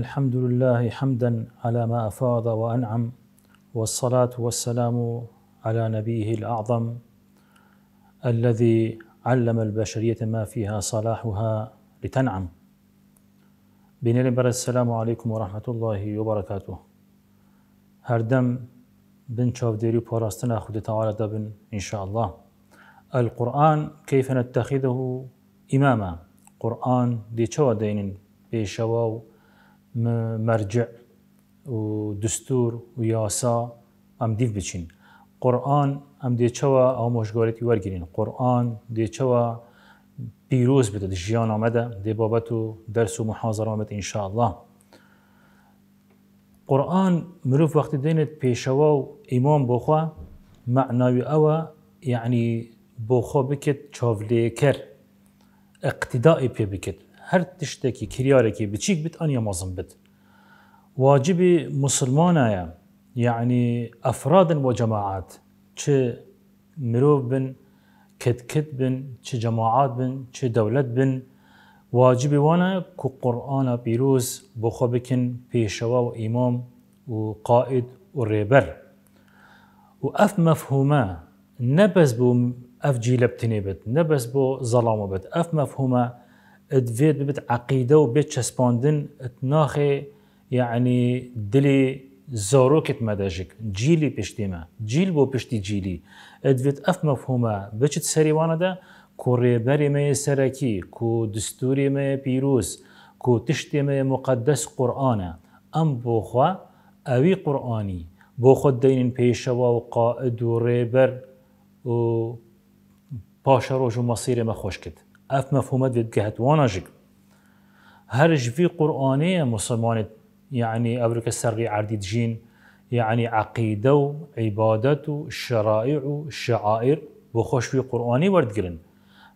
الحمد لله حمدا على ما أفاض وأنعم والصلاة والسلام على نبيه الأعظم الذي علم البشرية ما فيها صلاحها لتنعم بنيرم السلام عليكم ورحمة الله وبركاته هردم بن شافديري بوراستنا خد تعالى دبن إن شاء الله القرآن كيف نتخذه إماما قرآن دي شوى دين بيشواو مرجع ودستور وياسا ام ديف بچين قرآن ام دي چوا او مشگارتی ورگیرین قرآن دي چوا بيروز بده جيان آمده دي بابتو درس و محاضر آمد ان شاء الله قرآن مروف وقت دينت پيشوا و امام بخوا معناوي او يعني بخوا بكت چاوليكر کر اقتدائی پی هەر تشتێکی کریارێکی بچیک بیت ئەنیە مەزم بت. واجبی مسلمانایە یعنی أفراد بۆ جەماعات چ مروب بن کتکت بن چ جەماعات بن چ دولت بن واجب وانا کو قرآن پیرۆز بخو خۆ بکن پێشەوە و ئیمام و قائد و ڕێبەر. و ئەف مەفهومە نبز بو ئەف جیلەبتنێ بێت نەبەس بۆ زەڵامە بێت ئەف مەفهومە ادفید ببت و وبیت چسباندن اتناخی یعنی دلی زاروکت مداجک جیلی بشتیما جیل بو بشتی جیلی ادفید اف مفهومه بچت سریوانا ده کره ریبری می سرکی کو دستوری می پیروز کو تشتی می مقدس قرآنه ام بوخوا اوی قرآنی بو خود دین پیشوا و قائد و ریبر و پاشروج و مصیر ما خوش کد اف مفهومات وید که هتوانا جگ هر جفی قرآنی مسلمانت يعني أبرك السري عردي جين يعني عقيدة وعبادة وشرائع وشعائر في قرآني ورد قلن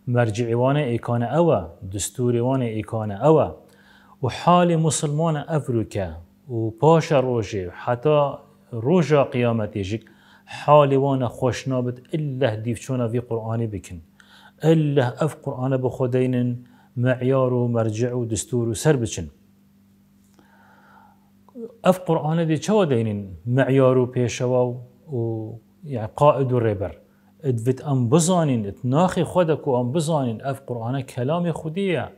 مرجع وانا إيكان أوا دستور وانا إيكان أوا وحال مسلمان أفريكا وباشا روجي حتى روجا قيامتي جيك حال وانا خوشنابت إلا هديف في قرآني بكن الا اف قرآن بخدين معيار ومرجع ودستور وسربشن اف قرآن دي شو دين معيار وبيشوا و يعني قائد وريبر ادفت ام بزانين اتناخي خدك وام بزانين اف قرآن كلام خديه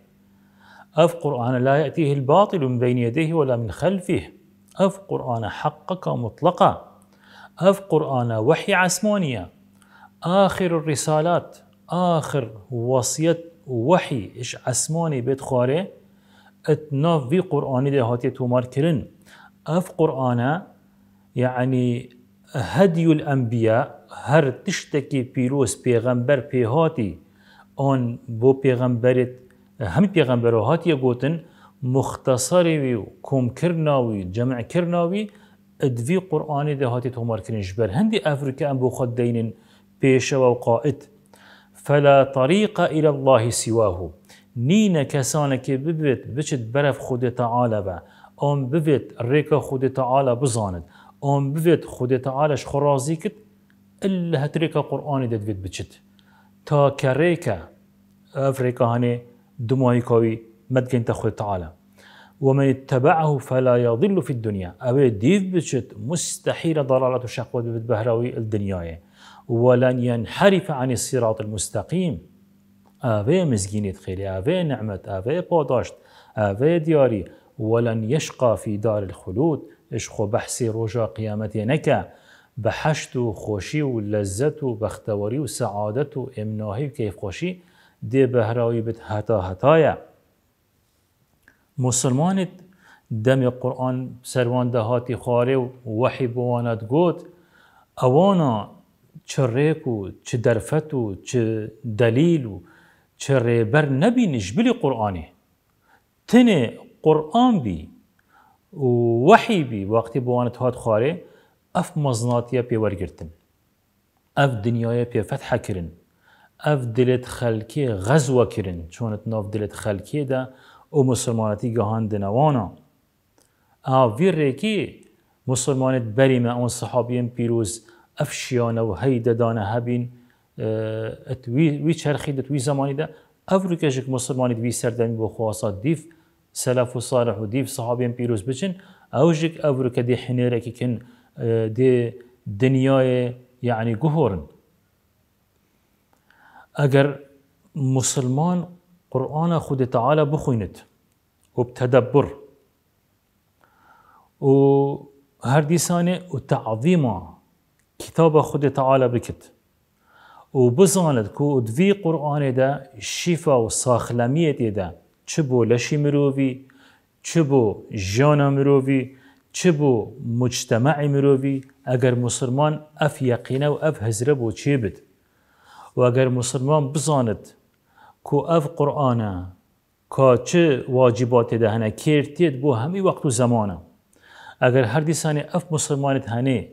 اف قرآن لا يأتيه الباطل من بين يديه ولا من خلفه اف قرآن حقك مطلقه اف قرآن وحي عسمانيه آخر الرسالات آخر وصية وحي إش عسماني بيت خاري اتنا في قرآن دي هاتي تومار كرن اف قرآن يعني هدي الأنبياء هر تشتكي بيروس بيغمبر بيهاتي آن بو بيغمبرت هم بيغمبرو هاتي قوتن مختصري و كوم كرناوي جمع كرناوي ادفي قرآن دي هاتي تومار كرن جبر هندي أفريكا أم بو خد دينن بيشوا وقائد فلا طريق الى الله سواه نين كسانك که ببید برف خود تعالى با أم ببید ریکا خود تعالى بزاند أم ببید خود تعالى خرازی الا هت قرآن دد بيت بید تا که أفريكا هاني ریکا هنه دمایی کاوی مدگین تا خود تعالی ومن اتبعه فلا يضل في الدنيا أبي ديف بشت مستحيل ضلالة شقوة بهراوي الدنيا ولن ينحرف عن الصراط المستقيم آوه مزگینید خیلی آوه نعمت آوه پاداشت آوه دیاری ولن يشقى في دار الخلود اشخو بحسي رجا قيامتي نكا بحشت خوشي ولذت وبختوري وسعادت امناهي كيف خوشي دي بهراوي بت هتا هتايا مسلمانت دم قرآن سروان دهاتي خاري وحي بوانت قوت اوانا چه ریک و چه درفت و چه دلیل و چه ریبر نبینش بلی قرآنه تنه قرآن بی و وحی بی وقتی بوانت هات خواره اف مزناتیه پی ورگرتن اف دنیای پی فتح کرن اف دلت خلکی غزوه کرن چونت ناف دلت خلکی ده او مسلمانتی گهان دنوانا اوی ریکی مسلمانت بریمه اون صحابیم پیروز افشیانە و هەیدەدانە هەبین آه، وی چرخی دەت وی زمانی دا ئەفریکەژێک مسلمانی وی سەردەمی بۆ خواسا دیف سلف و ساارح و دیف سەحابیان پیرۆز بچن ئەوژێک ئەوروکە دی حنێرەکی کن آه، دێ دنیاە یعنی گوهۆرن اگر مسلمان قرآن خود تعاالە بخوێنت و تەدەبر و هەردیسانێ و تعظیمە کتاب خود تعالی بکت و بزاند که دوی قرآن ده شیفا و ساخلمیه دیده چه بو لشی مرووی چه بو جان مرووی چه بو مجتمع مرووی اگر مسلمان اف یقینه و اف هزره بو چی بد و اگر مسلمان بزاند که اف قرآن که چه واجبات ده کرتید بو همی وقت و زمانه اگر هر دیسانی اف مسلمانت هنه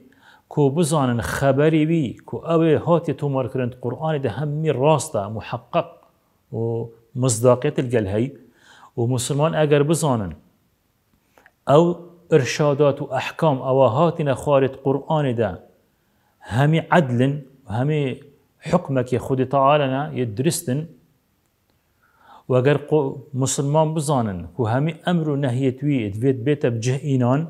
كو بزان خبري بي كو أبي هاتي تومار كرنت قرآن ده همي راستا محقق و القل هاي و مسلمان اگر او ارشادات و او هاتنا خارط قرآن ده همي عدل همي حكمك يا خدي تعالنا يدرستن وغير مسلمان بزانن وهمي امر نهي توي بيت بيت بجه اينان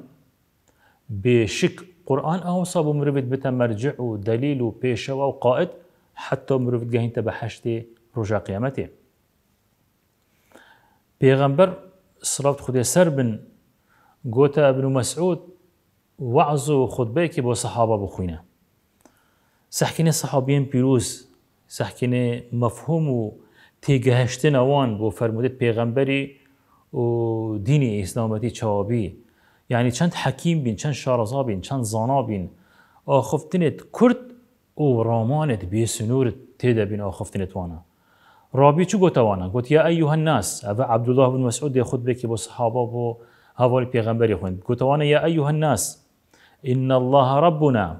بشك قرآن او صابو مروفت بتا مرجع ودليل وبيشة وقائد حتى مروفت جاهين تا به حشت رجا قیامته پیغمبر صلوات خود سر بن گوتا ابن مسعود وعظو و خطبه که صحابه بخوینه سحكيني صحابيين بيروز سحكيني مفهوم و تيجهشتن اوان بو فرمودت بيغمبري و ديني اسلامتي چوابي يعني چند حكيم بين چند شارزا بين چند زانا بين آخفتنت کورد و ڕامانێت بين سنوورت تێدەبین ئاخفتنێتوانە ڕابی چ گوتەوانە گوت أيها الناس هذا عبد الله بن مسعود مەسعودی بو بۆ بو بۆ پیغمبر پێغمبەری خوند وانا يا أيها الناس إن الله ربنا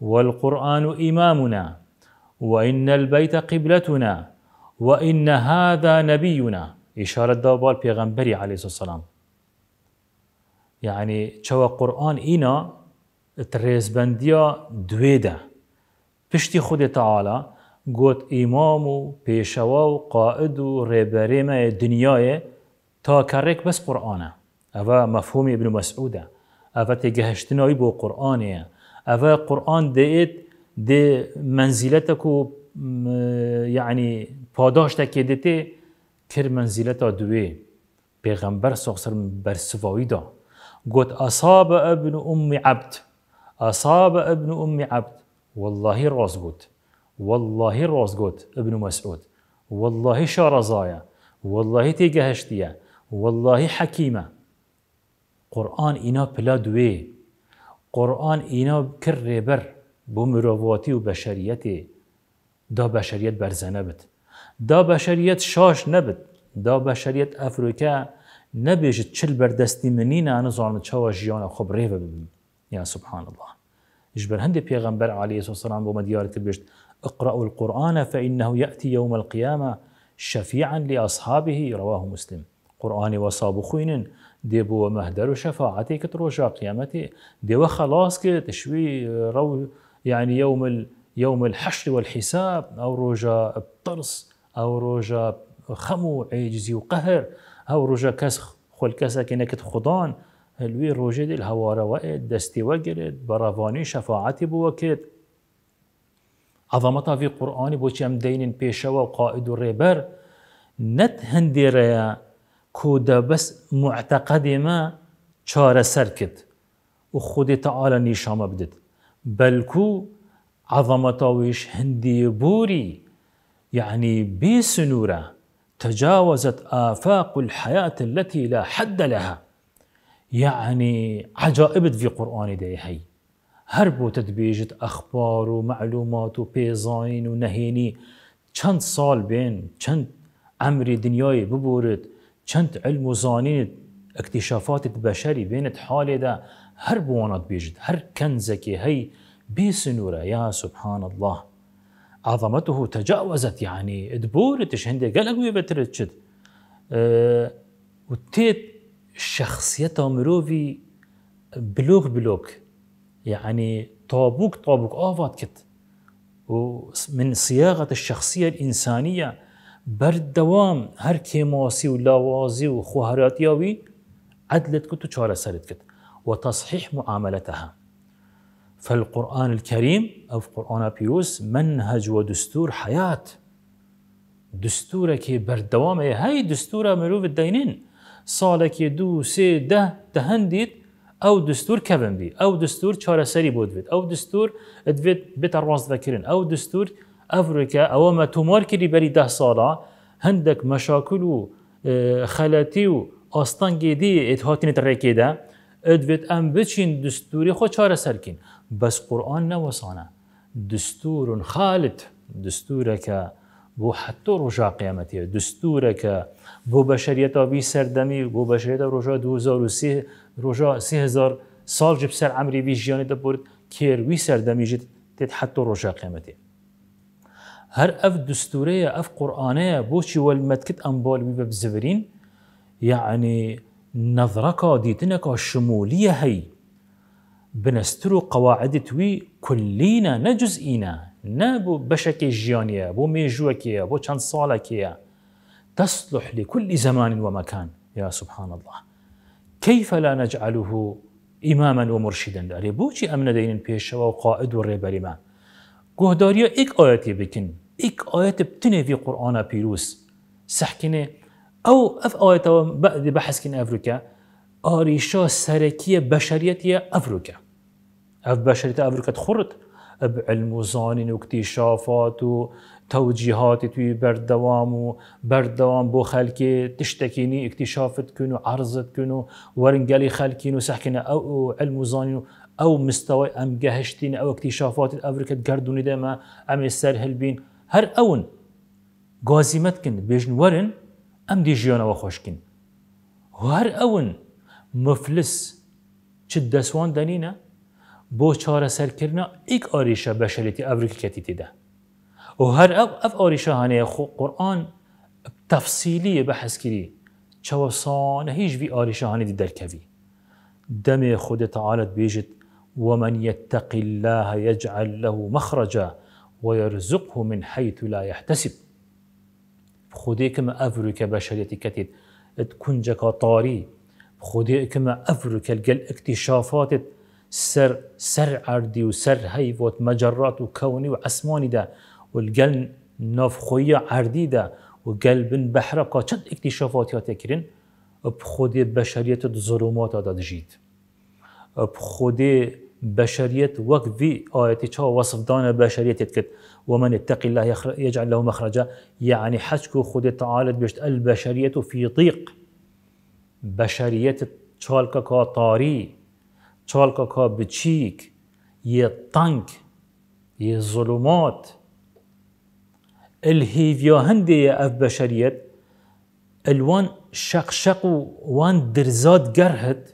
والقرآن إمامنا وإن البيت قبلتنا وإن هذا نبينا إشارة دابال بيغمبري عليه الصلاة والسلام یعنی شو قرآن اینا بندیا دویده. پشتی خود تعالی گفت امام و پیشوا و قائد و ریبریم دنیای تا کرک بس قورآانە ئەوە مفهوم ابن مسعوده ئەە قرآن بۆ قورآانەیە قرآن قرآن دێت دێ منزیلەتە کو یعنی پاداشتەکێ دێتێ کرد دوی. پیغمبر سخصر برسفاوی دا. قلت أصاب ابن أم عبد أصاب ابن أم عبد والله الراس قلت والله الراس قلت ابن مسعود والله شارزايا والله تيجهشتيا والله حكيمة قرآن إنا بلا دوي قرآن إنا كربر بمرواتي وبشريتي دا بشريت برزنبت دا بشريت شاش نبت دا بشريت أفريكا نەبێژت چل بەردەستی منی نانەزانم چاوە ژیانە خۆ بڕێوە ببن يا سبحان الله ژ هندي بيغمبر عليه الصلاة والسلام بوما ديارة بێشت اقرأوا القرآن فإنه يأتي يوم القيامة شفيعا لأصحابه رواه مسلم قرآن وصاب خوين دي بو مهدر شفاعتي كتروجا قيامتي دي وخلاص كتشوي رو يعني يوم ال يوم الحشر والحساب أو روجا الطرس أو روجا خمو عجزي وقهر هاو روجا كسخ خول كسا كنكت خضان الوي روجي دي الهوارا وقت دستي وقرد برافاني شفاعتي بوكت عظمتها في قرآن بوش ام دينين بيشوا وقائد الريبر نت هندي ريا كودا بس معتقد ما چاره سركت وخود تعالى خود تعالی بل كو عظمتها ويش هندي بوري يعني بی سنوره تجاوزت آفاق الحياة التي لا حد لها يعني عجائبت في قرآن ديهي هي هرب أخبار ومعلومات وبيزاين ونهيني چند صال بين چند عمري دنياي ببورد چند علم وزانين اكتشافات بشري بين حالي ده هربو وانا هر كنزكي هي بيسنورة يا سبحان الله عظمته تجاوزت يعني دبورتش هندي قال اقوي بترتشد أه وتيت شخصيته مروفي بلوغ بلوك يعني طابوك طابوك آفات كت ومن صياغة الشخصية الإنسانية بردوام هر كيماسي ولاوازي وخوهراتياوي عدلت كتو وشارة سرت كت وتصحيح معاملتها فالقرآن الكريم أو قرآن بيوس منهج ودستور حياة دستورة كي بردوام هاي دستورة مروف الدينين صالة كي دو سي ده دهنديت او دستور كبن بي او دستور چاره سري بود بيت او دستور ادوید بيت الراس ذاكرين او دستور أفريكا او ما تومار کری بري ده صالة هندك مشاكل و آه، خلاتي و آستان گیدی اتهاتين تريكي ده ادوید ام بيتشين دستوري خو چاره سركين بس قرآن نوصانا دستور خالد دستورك بو حتى رجاء قيامتي دستورك بو بشريتا بي سردمي بو بشريتا رجا رجاء سي 3000 سال جب سر عمري بي جياني دبورد وي سردمي جد تت حتى رجاء قيامتي هر اف دستورية اف قرآنية بوشي والمتكت انبال بي بزبرين يعني نظرك ديتنك شمولية هي بنسترو قواعد توي كلينا نجزئينا نابو جزئینا جيانيا بو ميجوكيا بو میجوکیه بو تصلح لكل زمان ومكان يا سبحان الله كيف لا نجعله إماما ومرشدا بوشي أمن دين بيشوا وقائد وريبالي ما قهداريا إك آياتي بكن إك آيات بتني في قرآن بيروس سحكني أو أف آيات بعد بحث كن أفريكا آریشا سرکی بشریتی ئەفروکە اف بشریت ئەفروکەت خورد اب علم و اکتیشافات و اکتشافات و توجیهات توی بردوام و بردوام بو خلکی تشتکینی اکتشافت کن و عرضت کن و وەرنگەلی خەلکین و سەحکنە او علموزانین و ئەو مستەوەی ئەم گەهشتین ئەو اکتیشافاتی ئەفریکت گردردونی دەمە ئەمێ سەر هر اون گازیمت کن بێژن ورن ام دی ژیانەوە خۆشکن هر اون مفلس چه دسوان دنینه بو چاره کرنا ایک آریشه بشریتی افریقی کتی دیده و هر اف اف آریشه هانه خو قرآن تفصیلی بحث کری سانه هیچ وی آریشه هانه دیدر کوی دم خود تعالی بیجت ومن يتق الله يجعل له مخرجا ويرزقه من حيث لا يحتسب خودي كما أفرك بشريتي كتير تكون جكا طاري خودی کما افریقا گل اکتشافات سر سر عردي وسر هيفوت مجرات وكوني وعسماني ده والقل نفخوية عردي ده وقلب بحر قاچد اكتشافات يا تكرين بشریت بشرية ظلمات جید اب خودی بشریت وقت في آياتي چا وصف دان کت و ومن اتقي الله يجعل له مخرجا يعني حشكو خود تعالى بيشت البشرية في ضيق بشریت چالکا کا تاری چالکا کا بچیک یه تنگ یه ظلمات الهیویا هنده اف بشریت الوان شقشق و وان درزاد گرهد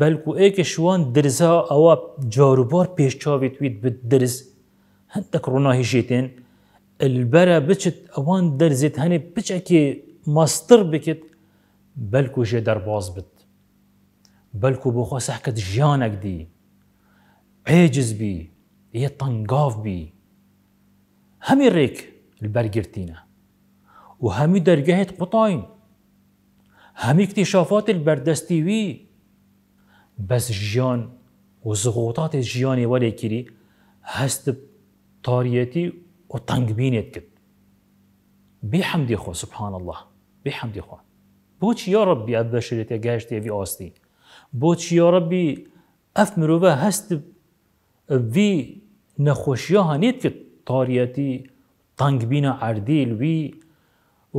بلکو ایکش وان درزا او جاروبار پیش چاویت وید به درز هندک روناهی جیتین البرا بچت اوان درزت بچه که ماستر بکت بلكو ژێ دەرباز بت بەلکو بۆخوا سەحکەت ژیانێک دی بي یە تەنگاف بي هەمی ڕێک بەرگرتینە و هەمی دەرگەهێت قوتاین هەمی کتیشافات بەردەستیوی بس جيان و زغۆتاتێ ژیانی كيري هست تاریەتی و تەنگبینێت کرد خو سبحان الله بێحەمدی خو بۆچی یا ڕبی ئە بەشرێتە گەشتێوی ئاستی بۆچی یا ڕبی ئەف مرۆڤە هەست وی نەخۆشیە هەنێت کرد تاریەتی تەنگبینە ئەردیل وی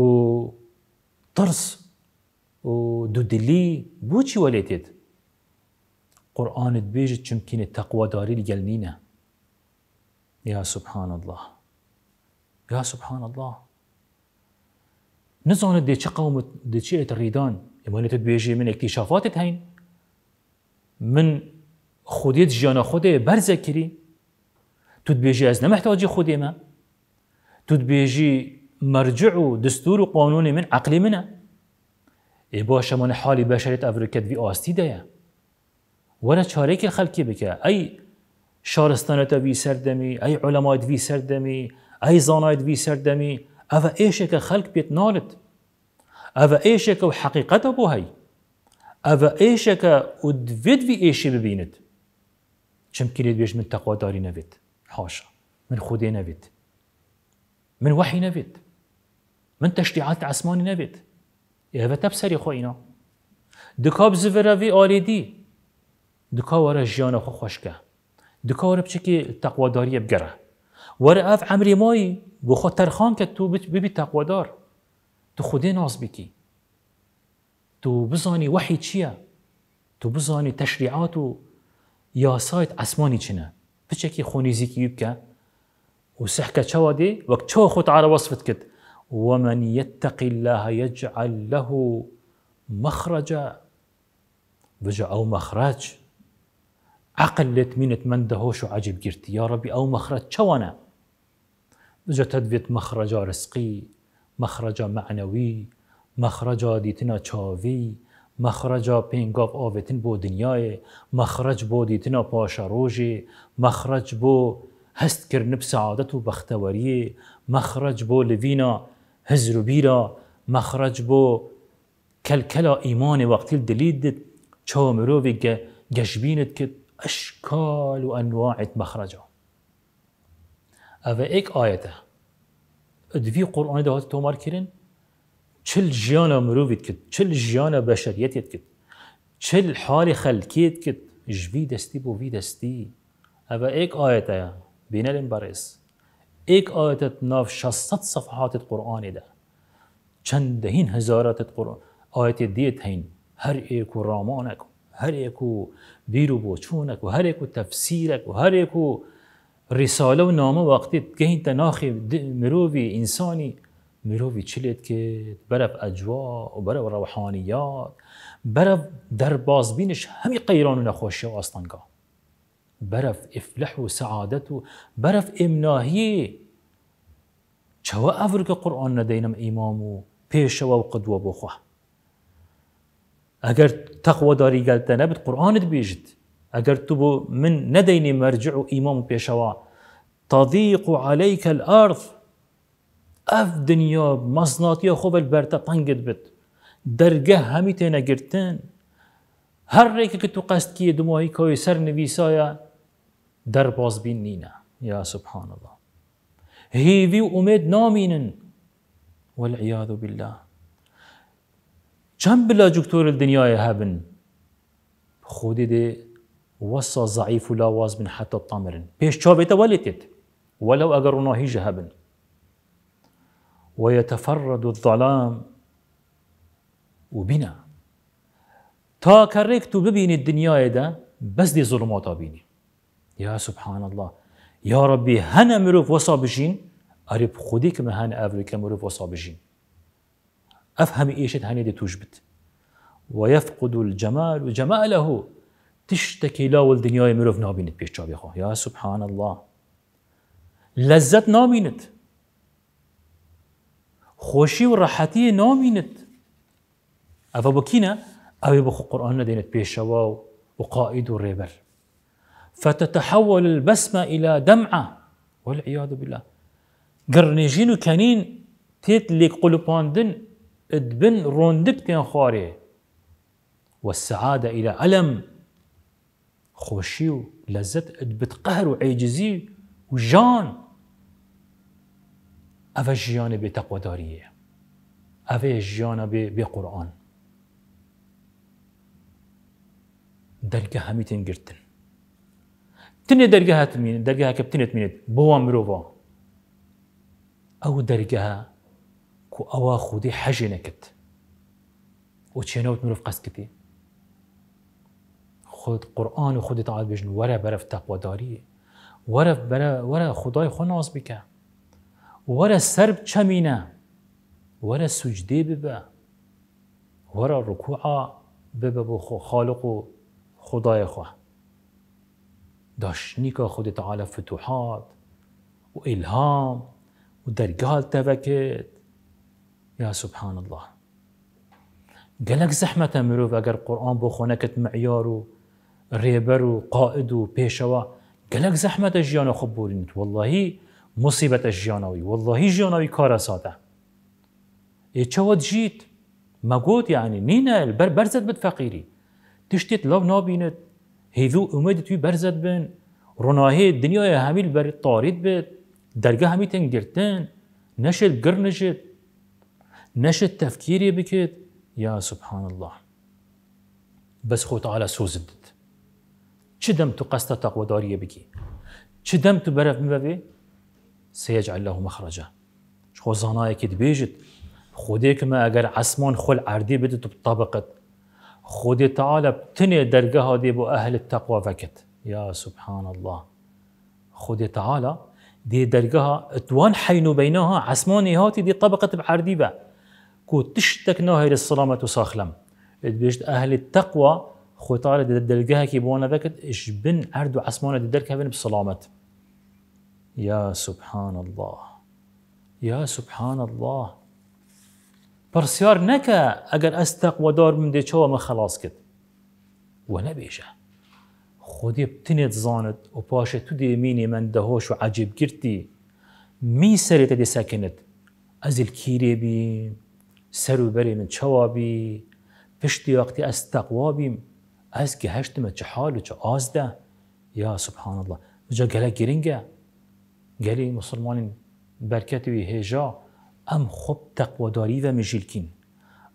و ترس و دودلی بۆچی وەلێتێت قورآانت بێژت چمکینە تەقواداری لەگەلنینە یا سبحان الله یا سبحان الله قوم دێچە چه دەچێت امانه تو بیجی من اکتشافات تاین من خودیت جان خود بر تو توت از ئەس خودی ما توت بیجی مرجع و دستور و قانون من عقل منه ای باشه من حالی بشریت افریکت وی دایا دەیە چاره که خلکی بکه ای بی وی سردمی ای علمات وی سردمی ای زانایت وی ئەە خلق بيت پێت نۆرت ايش ئێشێکە وحقيقة ابو بۆ هەی ايش ئێشەکە ودفيد في ايش ببينت شم کرێت بيش من داري نبيت حاشا من خودي نبيت من وحي نبيت من تەشتیعات خوينا دكاب زفرا في خۆینا دکاب زڤرەوی ئارێدی دکاوەرە خوشكا دكاب ورا بشكي تقوى داري بقره ور اف عمري مایی بو خود ترخان که تو ببی دار تو خودی ناز بکی تو بزانی وحی چیه تو بزانی تشریعات و یاسایت اسمانی چنه بچکی خونیزی کیوب که و سحکه چوا دی وقت چو خود عرا وصفت کد ومن يتق الله يجعل له مخرجا بجا او مخرج عقلت منت من دهوش عجب قرتي يا ربي او مخرج چوانا جا تدویت مخرجا رزقی مخرجا معنوی مخرجا دیتنا چاوی مخرجا پینگاف آویتن بو دنیای مخرج بو دیتنا پاشا روژی مخرج بو هست کرنب سعادت و بختوری مخرج بو لوینا هزر و بیرا مخرج بو کلکلا ایمان وقتی دلید چامروی گشبینت که اشکال و انواع مخرجا اوه ایک آیته ادوی قرآن دهات هات تومار کرن چل جیانا مروفید کد چل جیانا بشریتید کد چل حال خلکید کد جوی دستی بو وی دستی اوه ایک آیته بینه لین برس ایک آیته ناف 600 صفحات قرآن ده چند چندهین هزارات قرآن آیت دیت هین هر ایکو رامانک هر ایکو بیرو بوچونک و هر ایکو تفسیرک و هر ایکو رساله و نامه وقتی گهین تناخی مرووی انسانی مرووی چلید که برف اجوا و برف روحانیات برف در بازبینش همی قیران و نخوشی و آستانگاه برف افلح و سعادت و برف امناهی چوا افر که قرآن ندینم امام و پیش و قدوه بخواه اگر تقوی داری گلتنه نبید قرآنت بیجد اگر تو بو من نەدەینی مرجع و ئیمام پیشوا پێشەوە تضيق عليك الأرض اف دنیا خوب البرتا بە بد درگه همی تینا گرتن هر هەر که تو قەستکیە دمایی کۆی سەر نویسایە دەربازبین نینە یا سبحان الله هیوی و امید نامینن والعیاد بالله چند بلا جکتور دنیاە هبن خودی ده وصى ضعيف واز من حتى الطامرن بيش شوبيتا ولتت ولو أقرنا هي جهبن ويتفرد الظلام وبنا تا كريك تو ببين الدنيا ده بس دي ظلمات بيني يا سبحان الله يا ربي هنا مروف وصابجين أريب خديك من هنا أفريكا مروف وصابجين أفهم إيش هني دي توجبت ويفقد الجمال جماله تشتكي لا والدنيا مروف نابينت بيش جابي خواه يا سبحان الله لذت نابينت خوشي و نابينت افا او بکینه او بخو قرآن ندیند بيش و وقائد الربر فتتحول البسمة إلى دمعة والعياذ بالله قرنجين لك قلوبان قلوباندن ادبن روندك تنخاري والسعادة إلى ألم خوشي ولذت بتقهر وعاجزي وجان اوه جیان به دارية اوه جیان بقرآن به قرآن درگه تني گرتن تنه درگه هات مینه درگه که تنه مینه بوا مروفا او درگه كو اوا خودي حجي نكت و چه مروف قسكتي خود قرآن و خودت عاد بجن وره برف تقوى داریه وره, بره وره خدای خود ناز بکن وره سرب چمینه وره سجده ببه وره رکوع ببه بو خالق و خدای خواه که خود تعالی فتوحات و الهام و درگال تبکت یا سبحان الله گلک زحمت مروف اگر قرآن بخونه کت معیار و ريبر وقائد وبيشوا قالك زحمة گەلک خبورين والله مصيبة وەڵی والله ژیانەوەی وەڵی ژیانەوەی کارە سادە ما قلت يعني نينا البر برزت بتفقيري تشتت لو نابينت لەو نابینت هیوی ئومەدی توی بەرزت بن ڕۆناهەیە دنیای هەمیل بەر طارد بيت درجة هەمی تنگگرتن نشد قرنجت نەشت تفكيري بكت يا سبحان الله بس خوت على سوزد چه دم تو قصد تقواداریه بکی چه دم تو برف مبوی سيجعل له مخرجا شخو زنايا كي بيجت خوديك ما اگر عسمان خل عردي بدت بطبقت خودي تعالى بتني درقها دي بو اهل التقوى فكت يا سبحان الله خودي تعالى دي درقها اتوان حينو بينها عسماني هاتي دي طبقت بعرديبة كو تشتك ناهر السلامة وصاخلم بيجت اهل التقوى خوتار دلجها كي بونا بکت اش بن اردو عصمان دلجها بن بسلامت يا سبحان الله يا سبحان الله برسيار نكا أجر أستق دار من دي چوا ما خلاص كت ونبيشه خودي بتنت زانت وباشا تدي ميني من دهوش وعجيب كرتي مي سري تدي ساكنت أزل كيري از سرو بري من چوا بی پشتی وقتی از از که هشت ما چه حال و چه آزده یا سبحان الله جا گله گرینگه گلی مسلمان برکت وی هجا ام خوب تقواداری و مجیلکین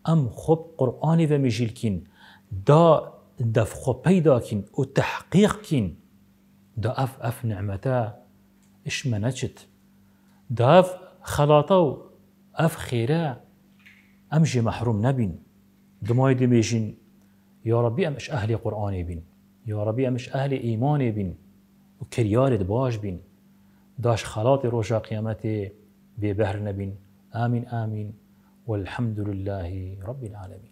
ام خوب قرآنی و مجیلکین دا دف خوب پیدا کن و تحقیق کن دا اف اف نعمتا اش منچت دا اف خلاطا و اف خیره ام جی محروم نبین دمای دمیجین يا ربي امش اهل قرآن بين يا ربي امش اهل ايماني بين و کریارت باش داش خلاط روشا قيامتي به بهر امين امين والحمد لله رب العالمين